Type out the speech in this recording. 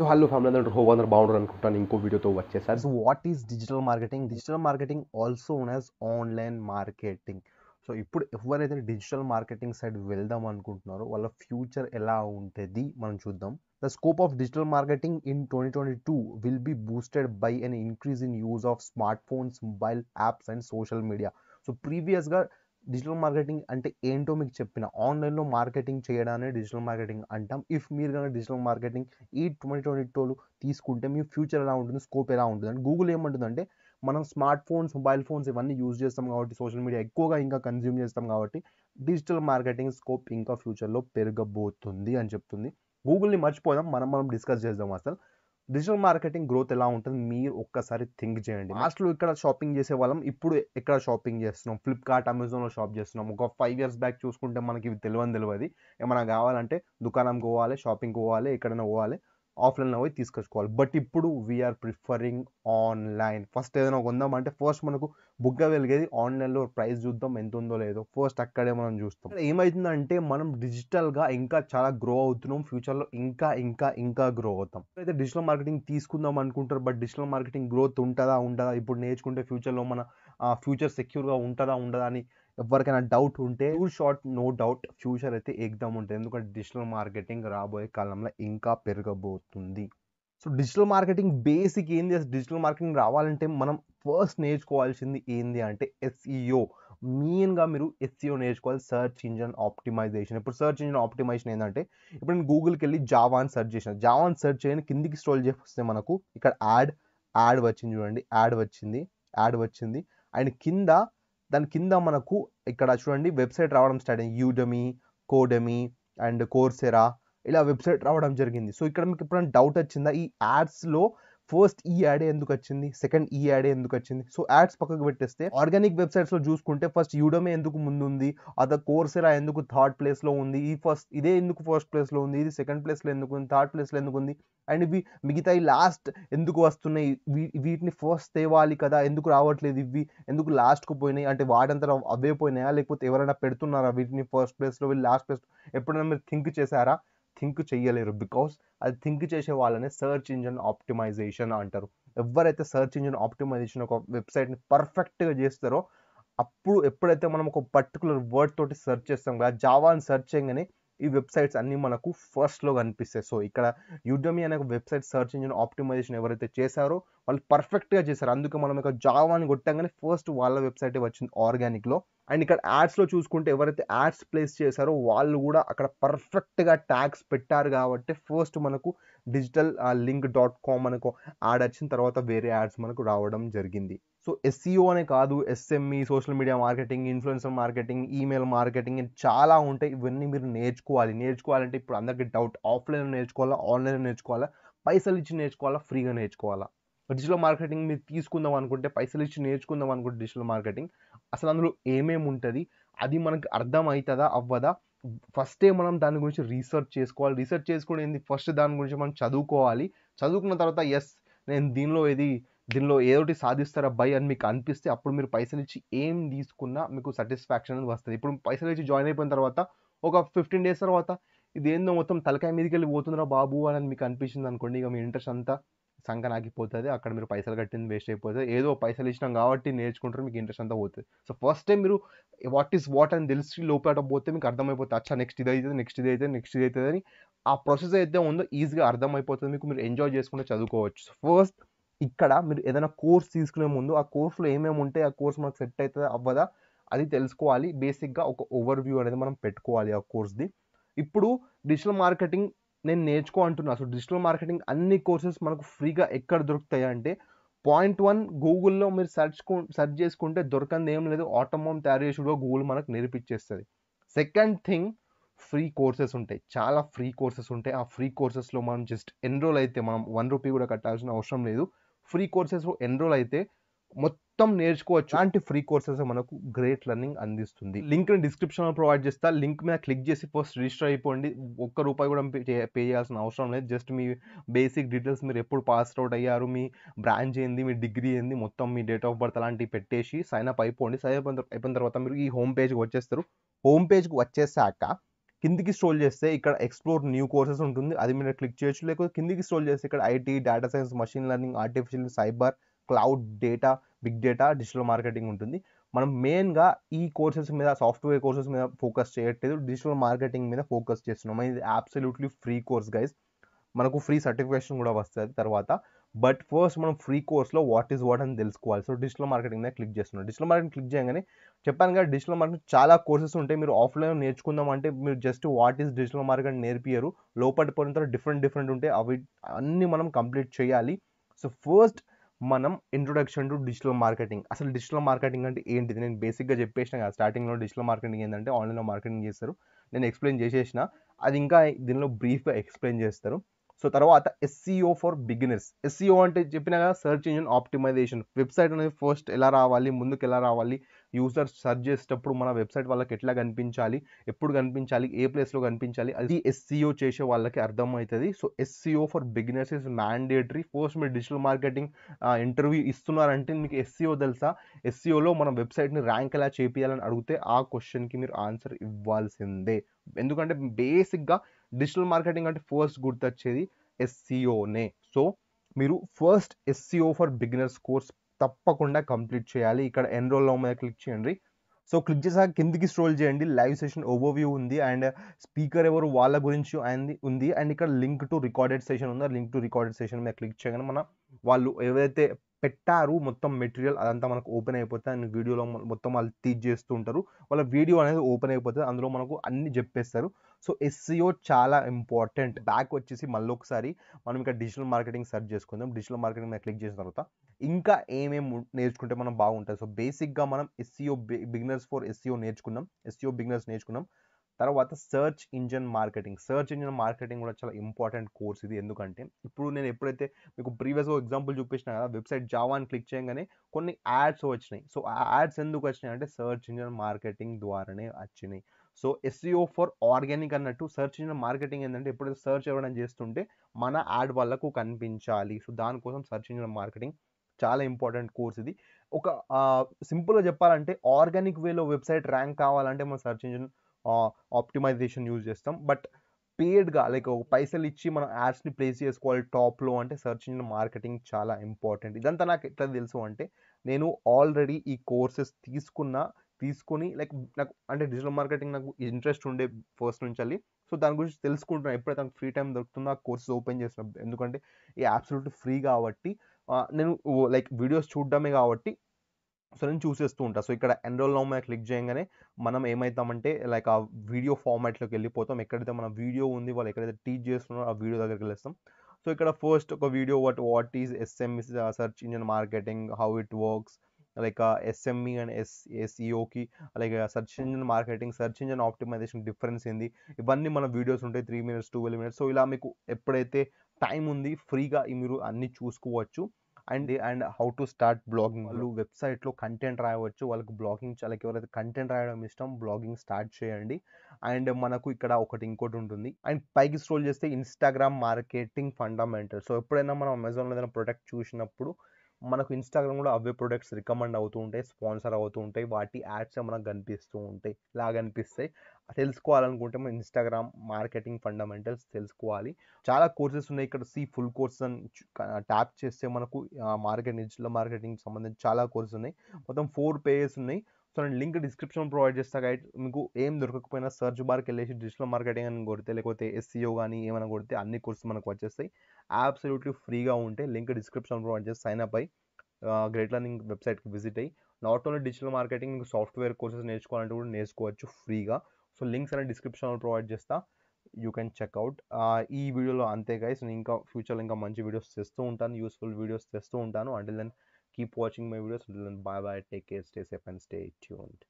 तो hello family నేను రోహన్ బౌండర్ అనుకుంటాను ఇంకో వీడియోతో వచ్చేసారి so what is digital marketing digital marketing also known as online marketing so ఇప్పుడు ఎవరైతే డిజిటల్ మార్కెటింగ్ సైడ్ వెళ్దాం అనుకుంటున్నారో వాళ్ళ ఫ్యూచర్ ఎలా ఉంటుంది మనం చూద్దాం the scope of digital marketing in twenty twenty two will be boosted by an increase in use of smart phones mobile apps and social media so ప్రీవియస్గా డిజిటల్ మార్కెటింగ్ అంటే ఏంటో మీకు చెప్పిన ఆన్లైన్లో మార్కెటింగ్ చేయడాన్ని డిజిటల్ మార్కెటింగ్ అంటాం if మీరు కనుక డిజిటల్ మార్కెటింగ్ ఈ ట్వంటీ ట్వంటీ టూలు తీసుకుంటే మీ ఫ్యూచర్ ఎలా ఉంటుంది స్కోప్ ఎలా ఉంటుంది అండ్ గూగుల్ ఏమంటుందంటే మనం స్మార్ట్ ఫోన్స్ మొబైల్ ఫోన్స్ ఇవన్నీ యూజ్ చేస్తాం కాబట్టి సోషల్ మీడియా ఎక్కువగా ఇంకా కన్జ్యూమ్ చేస్తాం కాబట్టి డిజిటల్ మార్కెటింగ్ స్కోప్ ఇంకా ఫ్యూచర్లో పెరగబోతుంది అని చెప్తుంది గూగుల్ని మర్చిపోదాం మనం మనం డిస్కస్ చేద్దాం అసలు డిజిటల్ మార్కెటింగ్ గ్రోత్ ఎలా ఉంటుంది మీరు ఒక్కసారి థింక్ చేయండి లాస్ట్లో ఇక్కడ షాపింగ్ చేసే వాళ్ళం ఇప్పుడు ఎక్కడ షాపింగ్ చేస్తున్నాం ఫ్లిప్కార్ట్ అమెజాన్లో షాప్ చేస్తున్నాం ఒక ఫైవ్ ఇయర్స్ బ్యాక్ చూసుకుంటే మనకి ఇవి తెలియని తెలియదు ఏమైనా కావాలంటే దుకాణం పోవాలి షాపింగ్ పోవాలి ఎక్కడైనా పోవాలి ఆఫ్లైన్లో పోయి తీసుకొచ్చుకోవాలి బట్ ఇప్పుడు వీఆర్ ప్రిఫరింగ్ ఆన్లైన్ ఫస్ట్ ఏదైనా కొందాం అంటే ఫస్ట్ మనకు బుగ్గ వెలిగేది ఆన్లైన్లో ప్రైస్ చూద్దాం ఎంత ఉందో లేదో ఫస్ట్ అక్కడే మనం చూస్తాం ఏమవుతుందంటే మనం డిజిటల్గా ఇంకా చాలా గ్రో అవుతున్నాం ఫ్యూచర్లో ఇంకా ఇంకా ఇంకా గ్రో అవుతాం అయితే డిజిటల్ మార్కెటింగ్ తీసుకుందాం అనుకుంటారు బట్ డిజిటల్ మార్కెటింగ్ గ్రోత్ ఉంటుందా ఉండదా ఇప్పుడు నేర్చుకుంటే ఫ్యూచర్లో మన ఫ్యూచర్ సెక్యూర్గా ఉంటుందా ఉండదా అని ఎవరికైనా డౌట్ ఉంటే టూ షార్ట్ నో డౌట్ ఫ్యూచర్ అయితే ఏకదం ఉంటుంది ఎందుకంటే డిజిటల్ మార్కెటింగ్ రాబోయే కాలంలో ఇంకా పెరగబోతుంది సో డిజిటల్ మార్కెటింగ్ బేసిక్ ఏంది అసలు డిజిటల్ మార్కెటింగ్ రావాలంటే మనం ఫస్ట్ నేర్చుకోవాల్సింది ఏంది అంటే ఎస్ఈఓ మెయిన్గా e మీరు ఎస్ఈఓ e నేర్చుకోవాలి సర్చ్ ఇంజన్ ఆప్టిమైజేషన్ ఇప్పుడు సర్చ్ ఇంజన్ ఆప్టిమైజేషన్ ఏంటంటే ఇప్పుడు నేను గూగుల్కి వెళ్ళి జావాన్ సర్చ్ చేసిన జావాన్ సర్చ్ చేయని కిందికి స్ట్రోల్ చేస్తే మనకు ఇక్కడ యాడ్ యాడ్ వచ్చింది చూడండి యాడ్ వచ్చింది యాడ్ వచ్చింది అండ్ కింద దాని కింద మనకు ఇక్కడ చూడండి వెబ్సైట్ రావడం స్టార్ట్ అయింది యూడమీ కోడమీ అండ్ కోర్సెరా ఇలా వెబ్సైట్ రావడం జరిగింది సో ఇక్కడ మీకు ఎప్పుడైనా డౌట్ వచ్చిందా ఈ యాడ్స్లో ఫస్ట్ ఈ యాడే ఎందుకు వచ్చింది సెకండ్ ఈ యాడే ఎందుకు వచ్చింది సో యాడ్స్ పక్కకు పెట్టేస్తే ఆర్గానిక్ వెబ్సైట్స్ లో చూసుకుంటే ఫస్ట్ యూడమే ఎందుకు ముందు ఉంది కోర్స్ ఎలా ఎందుకు థర్డ్ ప్లేస్ లో ఉంది ఈ ఫస్ట్ ఇదే ఎందుకు ఫస్ట్ ప్లేస్ లో ఉంది ఇది సెకండ్ ప్లేస్ లో ఎందుకు ఉంది థర్డ్ ప్లేస్ లో ఎందుకు ఉంది అండ్ ఇవి మిగతా ఈ లాస్ట్ ఎందుకు వస్తున్నాయి వీటిని ఫస్ట్ తేవాలి కదా ఎందుకు రావట్లేదు ఇవి ఎందుకు కు పోయినాయి అంటే వాడంతా అవే పోయినాయా లేకపోతే ఎవరైనా పెడుతున్నారా వీటిని ఫస్ట్ ప్లేస్లో వీళ్ళు లాస్ట్ ప్లేస్ ఎప్పుడైనా మీరు థింక్ చేశారా థింక్ చేయలేరు బికాస్ అది థింక్ చేసే వాళ్ళని సర్చ్ ఇంజన్ ఆప్టిమైజేషన్ అంటారు ఎవరైతే సర్చ్ ఇంజన్ ఆప్టిమైజేషన్ ఒక వెబ్సైట్ని పర్ఫెక్ట్గా చేస్తారో అప్పుడు ఎప్పుడైతే మనం ఒక పర్టికులర్ వర్డ్ తోటి సెర్చ్ చేస్తాం కదా జావాన్ సెర్చ్ చేయగానే ఈ వెబ్సైట్స్ అన్నీ మనకు ఫస్ట్లో కనిపిస్తాయి సో ఇక్కడ యూడమి అనే వెబ్సైట్ సర్చ్ ఇంజిన్ ఆప్టిమైజేషన్ ఎవరైతే చేశారో వాళ్ళు పర్ఫెక్ట్గా చేశారు అందుకే మనం జాబ్ జావాని కొట్టంగానే ఫస్ట్ వాళ్ళ వెబ్సైట్ వచ్చింది ఆర్గానిక్లో అండ్ ఇక్కడ యాడ్స్లో చూసుకుంటే ఎవరైతే యాడ్స్ ప్లేస్ చేశారో వాళ్ళు కూడా అక్కడ పర్ఫెక్ట్గా ట్యాగ్స్ పెట్టారు కాబట్టి ఫస్ట్ మనకు డిజిటల్ లింక్ డాట్ కామ్ మనకు యాడ్ వచ్చిన తర్వాత వేరే యాడ్స్ మనకు రావడం జరిగింది సో ఎస్సీఓ e అనే కాదు SEM social media marketing influencer marketing email marketing చాలా ఉంటాయి ఇవన్నీ మీరు నేర్చుకోవాలి నేర్చుకోవాలంటే ఇప్పుడు అందరికీ డౌట్ ఆఫ్లైన్ నేర్చుకోవాలా ఆన్లైన్ నేర్చుకోవాలా పైసలు ఇచ్చి నేర్చుకోవాలా ఫ్రీగా నేర్చుకోవాలా డిజిటల్ మార్కెటింగ్ మీరు తీసుకుందాం అనుకుంటే పైసలు ఇచ్చి నేర్చుకుందాం అనుకుంటే డిజిటల్ మార్కెటింగ్ అసలు అందులో ఏమేమి ఉంటుంది అది మనకు అర్థం అవుతుందా అవ్వదా ఫస్టే మనం దాని గురించి రీసెర్చ్ చేసుకోవాలి రీసెర్చ్ చేసుకోవడం ఏంది ఫస్ట్ దాని గురించి మనం చదువుకోవాలి చదువుకున్న తర్వాత ఎస్ నేను దీనిలో ఇది దీనిలో ఏదోటి సాధిస్తారా బై అని మీకు అనిపిస్తే అప్పుడు మీరు పైసలు ఇచ్చి ఏం తీసుకున్నా మీకు సాటిస్ఫాక్షన్ అని వస్తుంది ఇప్పుడు పైసలు ఇచ్చి జాయిన్ అయిపోయిన తర్వాత ఒక ఫిఫ్టీన్ డేస్ తర్వాత ఇదేందో మొత్తం తలకాయ మీదకి వెళ్ళి పోతుందిరా బాబు అని మీకు అనిపించింది అనుకోండి ఇక మీ ఇంట్రెస్ట్ అంతా సంకన ఆగిపోతుంది అక్కడ మీరు పైసలు కట్టింది వేస్ట్ అయిపోతుంది ఏదో పైసలు ఇచ్చినాం కాబట్టి నేర్చుకుంటారు మీకు ఇంట్రెస్ట్ అంతా పోతుంది సో ఫస్ట్ టైం మీరు వాట్ ఈస్ వాట్ అని తెలిసి లోపల పోతే మీకు అర్థమైపోతుంది అచ్చా నెక్స్ట్ ఇది అవుతుంది నెక్స్ట్ ఇది అవుతుంది నెక్స్ట్ ఇది అవుతుంది అని ఆ ప్రాసెస్ అయితే ఉందో ఈజీగా అర్థమైపోతుంది మీకు మీరు ఎంజాయ్ చేసుకుంటే చదువుకోవచ్చు ఫస్ట్ ఇక్కడ మీరు ఏదైనా కోర్స్ తీసుకునే ముందు ఆ కోర్సులో ఏమేమి ఉంటే ఆ కోర్స్ మనకు సెట్ అవుతుందా అవ్వదా అది తెలుసుకోవాలి బేసిక్గా ఒక ఓవర్ వ్యూ అనేది మనం పెట్టుకోవాలి ఆ కోర్స్ది ఇప్పుడు డిజిటల్ మార్కెటింగ్ నేను నేర్చుకో అంటున్నా అసలు డిజిటల్ మార్కెటింగ్ అన్ని కోర్సెస్ మనకు ఫ్రీగా ఎక్కడ దొరుకుతాయి అంటే పాయింట్ వన్ గూగుల్లో మీరు సెర్చ్ సెర్చ్ చేసుకుంటే దొరకంది ఏం లేదు ఆటోమోమ్ తయారు చేసి కూడా గూగుల్ మనకు నేర్పించేస్తుంది సెకండ్ థింగ్ ఫ్రీ కోర్సెస్ ఉంటాయి చాలా ఫ్రీ కోర్సెస్ ఉంటాయి ఆ ఫ్రీ కోర్సెస్లో మనం జస్ట్ ఎన్రోల్ అయితే మనం వన్ రూపీ కూడా కట్టాల్సిన అవసరం లేదు ఫ్రీ కోర్సెస్ ఎన్రోల్ అయితే మొత్తం నేర్చుకోవచ్చు అలాంటి ఫ్రీ కోర్సెస్ మనకు గ్రేట్ లెర్నింగ్ అందిస్తుంది లింక్ డిస్క్రిప్షన్లో ప్రొవైడ్ చేస్తా లింక్ మీద క్లిక్ చేసి ఫస్ట్ రిజిస్టర్ అయిపోండి ఒక్క రూపాయి కూడా పే చేయాల్సిన అవసరం లేదు జస్ట్ మీ బేసిక్ డీటెయిల్స్ మీరు ఎప్పుడు పాస్ అవుట్ అయ్యారు మీ బ్రాంచ్ ఏంది మీ డిగ్రీ ఏంది మొత్తం మీ డేట్ ఆఫ్ బర్త్ అలాంటివి పెట్టేసి సైన్ అప్ అయిపోండి సైన్ అప్ అయిపోయిన తర్వాత మీరు ఈ హోమ్ పేజ్కి వచ్చేస్తారు హోమ్ పేజ్కి వచ్చేసాక కిందికి స్ట్రోల్ చేస్తే ఇక్కడ ఎక్స్ప్లోర్ న్యూ కోర్సెస్ ఉంటుంది అది మీరు క్లిక్ చేయొచ్చు లేకపోతే కిందికి స్ట్రోల్ చేస్తే ఇక్కడ IT data science machine learning artificial cyber cloud data big data digital marketing ఉంటుంది మనం మెయిన్గా ఈ కోర్సెస్ మీద సాఫ్ట్వేర్ కోర్సెస్ మీద ఫోకస్ చేయట్లేదు డిజిటల్ మార్కెటింగ్ మీద ఫోకస్ చేస్తున్నాం ఇది అబ్సల్యూట్లీ ఫ్రీ కోర్స్ గైస్ మనకు ఫ్రీ సర్టిఫికేషన్ కూడా వస్తుంది తర్వాత బట్ ఫస్ట్ మనం ఫ్రీ కోర్స్లో వాట్ ఈస్ వాట్ అని తెలుసుకోవాలి సో డిజిటల్ మార్కెటింగ్ మీద క్లిక్ చేస్తున్నాం డిజిటల్ మార్కెటింగ్ క్లిక్ చేయగానే చెప్పాను కదా డిజిటల్ మార్కెటింగ్ చాలా కోర్సెస్ ఉంటాయి మీరు ఆఫ్లైన్ నేర్చుకుందాం అంటే మీరు just what is digital market నేర్పియరు లోపల పోయిన తర్వాత డిఫరెంట్ డిఫరెంట్ ఉంటాయి అవి అన్నీ మనం కంప్లీట్ చేయాలి సో ఫస్ట్ మనం ఇంట్రొడక్షన్ టు డిజిటల్ మార్కెటింగ్ అసలు డిజిటల్ మార్కెటింగ్ అంటే ఏంటిది నేను బేసిక్గా చెప్పేసిన కదా స్టార్టింగ్లో డిజిటల్ మార్కెటింగ్ ఏంటంటే ఆన్లైన్లో మార్కెటింగ్ చేస్తారు నేను ఎక్స్ప్లెయిన్ చేసేసిన అది ఇంకా దీనిలో బ్రీఫ్గా ఎక్స్ప్లెయిన్ చేస్తారు సో తర్వాత ఎస్సీఓ ఫర్ బిగినర్స్ ఎస్సీఓ అంటే చెప్పినా కదా సెర్చ్ ఇంజిన్ ఆప్టిమైజేషన్ వెబ్సైట్ అనేది ఫస్ట్ ఎలా రావాలి ముందుకు ఎలా రావాలి యూజర్స్ సర్చ్ చేసేటప్పుడు మన వెబ్సైట్ వాళ్ళకి ఎట్లా కనిపించాలి ఎప్పుడు కనిపించాలి ఏ ప్లేస్లో కనిపించాలి అది ఎస్సీఓ e చేసే వాళ్ళకి అర్థమవుతుంది so SEO e for beginners is mandatory ఫోర్స్ మీరు డిజిటల్ మార్కెటింగ్ ఇంటర్వ్యూ ఇస్తున్నారంటే మీకు ఎస్సీఓ e తెలుసా ఎస్సీఓలో మన వెబ్సైట్ని ర్యాంక్ ఎలా చేపియాలని అడిగితే ఆ క్వశ్చన్కి మీరు ఆన్సర్ ఇవ్వాల్సిందే ఎందుకంటే బేసిక్గా డిజిటల్ మార్కెటింగ్ అంటే ఫస్ట్ గుర్తొచ్చేది ఎస్సీఓనే సో మీరు first SEO for beginners course తప్పకుండా కంప్లీట్ చేయాలి ఇక్కడ ఎన్రోల్ లో మీద క్లిక్ చేయండి సో క్లిక్ చేసాక కిందికి స్ట్రోల్ చేయండి లైవ్ సెషన్ ఓవర్వ్యూ ఉంది అండ్ స్పీకర్ ఎవరు వాళ్ళ గురించి ఉంది అండ్ ఇక్కడ లింక్ టు రికార్డెడ్ సెషన్ ఉందా లింక్ టు రికార్డెడ్ సెషన్ మీద క్లిక్ చేయగానే మన వాళ్ళు ఏవైతే పెట్టారు మొత్తం మెటీరియల్ అదంతా మనకు ఓపెన్ అయిపోతుంది అండ్ వీడియోలో మొత్తం వాళ్ళు తీజ్ చేస్తూ ఉంటారు వాళ్ళ వీడియో అనేది ఓపెన్ అయిపోతుంది అందులో మనకు అన్ని చెప్పేస్తారు సో ఎస్సీఓ e చాలా ఇంపార్టెంట్ బ్యాక్ వచ్చేసి మళ్ళీ ఒకసారి మనం ఇక్కడ డిజిటల్ మార్కెటింగ్ సెర్చ్ చేసుకుందాం డిజిటల్ మార్కెటింగ్ మీద క్లిక్ చేసిన తర్వాత ఇంకా ఏమేమి నేర్చుకుంటే మనం బాగుంటుంది సో బేసిక్గా మనం SEO e beginners for SEO e నేర్చుకున్నాం ఎస్సీఓ బిగినర్స్ నేర్చుకున్నాం తర్వాత search engine marketing search engine marketing కూడా చాలా ఇంపార్టెంట్ కోర్స్ ఇది ఎందుకంటే ఇప్పుడు నేను ఎప్పుడైతే మీకు ప్రీవియస్ ఎగ్జాంపుల్ చూపించిన కదా వెబ్సైట్ జావా అని క్లిక్ చేయగానే కొన్ని యాడ్స్ వచ్చినాయి సో ఆ యాడ్స్ ఎందుకు వచ్చినాయి అంటే సర్చ్ ఇంజన్ మార్కెటింగ్ ద్వారానే వచ్చినాయి సో ఎస్సీఓ ఫర్ ఆర్గానిక్ అన్నట్టు సర్చ్ ఇంజన్ మార్కెటింగ్ ఏంటంటే ఎప్పుడైతే సర్చ్ ఎవరైనా చేస్తుంటే మన యాడ్ వాళ్ళకు కనిపించాలి సో దానికోసం సర్చ్ ఇంజన్ మార్కెటింగ్ చాలా ఇంపార్టెంట్ కోర్స్ ఇది ఒక సింపుల్గా చెప్పాలంటే ఆర్గానిక్ వేలో వెబ్సైట్ ర్యాంక్ కావాలంటే మన సర్చ్ ఇంజన్ ఆప్టిమైజేషన్ యూజ్ చేస్తాం బట్ పేడ్గా లైక్ పైసలు ఇచ్చి మనం యాడ్స్ని ప్లేస్ చేసుకోవాలి టాప్లో అంటే సర్చ్ ఇంజిన్ మార్కెటింగ్ చాలా ఇంపార్టెంట్ ఇదంతా నాకు ఎట్లా తెలుసు అంటే నేను ఆల్రెడీ ఈ కోర్సెస్ తీసుకున్న తీసుకొని లైక్ నాకు అంటే డిజిటల్ మార్కెటింగ్ నాకు ఇంట్రెస్ట్ ఉండే ఫస్ట్ నుంచి వెళ్ళి సో దాని గురించి తెలుసుకుంటున్నాను ఎప్పుడైతే నాకు ఫ్రీ టైం దొరుకుతుందో ఆ కోర్సెస్ ఓపెన్ చేసిన ఎందుకంటే ఈ అబ్సల్యూట్ ఫ్రీ కాబట్టి నేను లైక్ వీడియోస్ చూడడమే కాబట్టి సో నేను చూసేస్తూ ఉంటాను సో ఇక్కడ ఎన్రోల్ నౌ మీద క్లిక్ చేయగానే మనం ఏమవుతామంటే లైక్ ఆ వీడియో ఫార్మాట్లోకి వెళ్ళిపోతాం ఎక్కడైతే మన వీడియో ఉంది వాళ్ళు ఎక్కడైతే టీచ్ చేస్తున్నారో ఆ వీడియో దగ్గరికి వెళ్ళేస్తాం సో ఇక్కడ ఫస్ట్ ఒక video what what is SEM search engine marketing how it works like SEM and S ఎస్ఈఓకి like search engine marketing search engine optimization difference ఏంది ఇవన్నీ మన వీడియోస్ ఉంటాయి three minutes twelve minutes so ఇలా మీకు ఎప్పుడైతే టైం ఉంది ఫ్రీగా మీరు అన్నీ చూసుకోవచ్చు and and how to start blogging వాళ్ళు వెబ్సైట్లో కంటెంట్ రాయవచ్చు వాళ్ళకి బ్లాగింగ్ వాళ్ళకి ఎవరైతే కంటెంట్ రాయడం ఇష్టం బ్లాగింగ్ స్టార్ట్ చేయండి అండ్ మనకు ఇక్కడ ఒకటి ఇంకోటి ఉంటుంది అండ్ పైకి స్ట్రోల్ చేస్తే ఇన్స్టాగ్రామ్ మార్కెటింగ్ ఫండమెంటల్ సో ఎప్పుడైనా మనం అమెజాన్లో ఏదైనా ప్రొడక్ట్ చూసినప్పుడు మనకు ఇన్స్టాగ్రామ్ కూడా అవే ప్రొడక్ట్స్ రికమెండ్ అవుతూ ఉంటాయి స్పాన్సర్ అవుతూ ఉంటాయి వాటి యాడ్స్ మనకు కనిపిస్తూ ఉంటాయి ఇలా కనిపిస్తాయి తెలుసుకోవాలనుకుంటే మనం ఇన్స్టాగ్రామ్ మార్కెటింగ్ ఫండమెంటల్స్ తెలుసుకోవాలి చాలా కోర్సెస్ ఉన్నాయి ఇక్కడ సి ఫుల్ కోర్స్ అని ట్యాప్ చేస్తే మనకు మార్కెట్ డిజిటల్ మార్కెటింగ్ సంబంధించి చాలా కోర్సెస్ ఉన్నాయి మొత్తం ఫోర్ పేజెస్ ఉన్నాయి సో నేను లింక్ డిస్క్రిప్షన్ ప్రొవైడ్ చేస్తా గైడ్ మీకు ఏం దొరకకపోయినా సర్చ్ బార్కి వెళ్ళేసి డిజిటల్ మార్కెటింగ్ అని కొడితే లేకపోతే ఎస్సీఓ కానీ e ఏమైనా కొడితే అన్ని కోర్సులు మనకు వచ్చేస్తాయి అబ్సల్యూట్లీ ఫ్రీగా ఉంటే లింక్ డిస్క్రిప్షన్ ప్రొవైడ్ చేసి సైన్ అప్ అయ్యి గ్రేట్ లర్నింగ్ వెబ్సైట్కి విజిట్ అయ్యి నాట్ ఓన్లీ డిజిటల్ మార్కెటింగ్ మీకు సాఫ్ట్వేర్ కోర్సెస్ నేర్చుకోవాలంటే కూడా నేర్చుకోవచ్చు ఫ్రీగా సో లింక్స్ అనేది డిస్క్రిప్షన్లో ప్రొవైడ్ చేస్తా యూ కెన్ చెక్అవుట్ ఈ వీడియోలో అంతే గైస్ నేను ఇంకా ఫ్యూచర్లో ఇంకా మంచి వీడియోస్ తెస్తూ ఉంటాను యూస్ఫుల్ వీడియోస్ తెస్తూ ఉంటాను and then keep watching my videos then bye bye take care stay safe and stay tuned